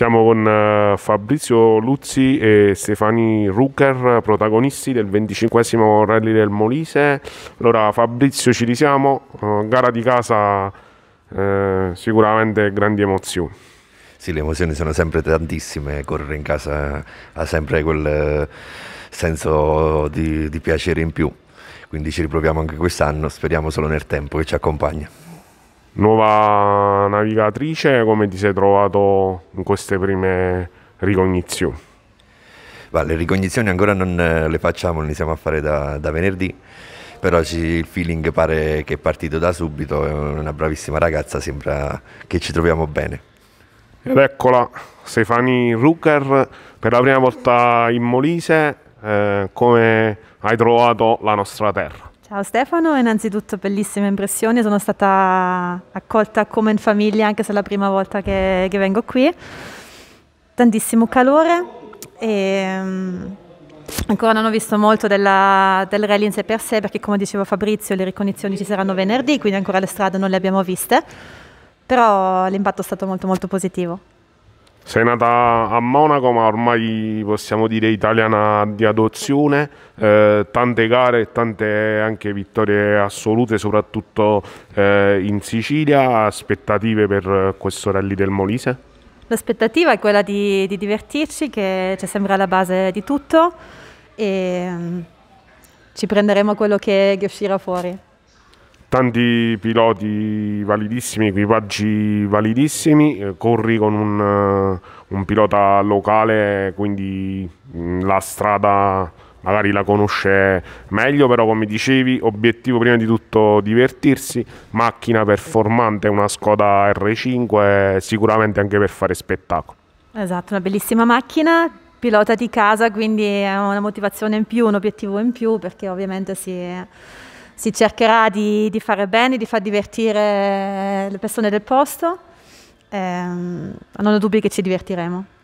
Siamo con eh, Fabrizio Luzzi e Stefani Rucker, protagonisti del 25 Rally del Molise. Allora Fabrizio ci risiamo, eh, gara di casa eh, sicuramente grandi emozioni. Sì, le emozioni sono sempre tantissime, correre in casa ha sempre quel eh, senso di, di piacere in più, quindi ci riproviamo anche quest'anno, speriamo solo nel tempo che ci accompagna. Nuova navigatrice, come ti sei trovato in queste prime ricognizioni? Va, le ricognizioni ancora non eh, le facciamo, le iniziamo a fare da, da venerdì però il feeling pare che è partito da subito, è una bravissima ragazza, sembra che ci troviamo bene. Ed eccola, Stefani Rucker, per la prima volta in Molise, eh, come hai trovato la nostra terra? Ciao Stefano, innanzitutto bellissime impressioni, sono stata accolta come in famiglia anche se è la prima volta che, che vengo qui, tantissimo calore e mm, ancora non ho visto molto della, del rally in sé per sé perché come diceva Fabrizio le ricognizioni ci saranno venerdì quindi ancora le strade non le abbiamo viste, però l'impatto è stato molto molto positivo. Sei nata a Monaco, ma ormai possiamo dire italiana di adozione, eh, tante gare e tante anche vittorie assolute, soprattutto eh, in Sicilia. Aspettative per questo rally del Molise? L'aspettativa è quella di, di divertirci, che ci sembra la base di tutto, e um, ci prenderemo quello che, che uscirà fuori tanti piloti validissimi, equipaggi validissimi, eh, corri con un, eh, un pilota locale, quindi mm, la strada magari la conosce meglio, però come dicevi, obiettivo prima di tutto divertirsi, macchina performante, una Skoda R5, sicuramente anche per fare spettacolo. Esatto, una bellissima macchina, pilota di casa, quindi è una motivazione in più, un obiettivo in più, perché ovviamente si... È si cercherà di, di fare bene, di far divertire le persone del posto. Eh, non ho dubbi che ci divertiremo.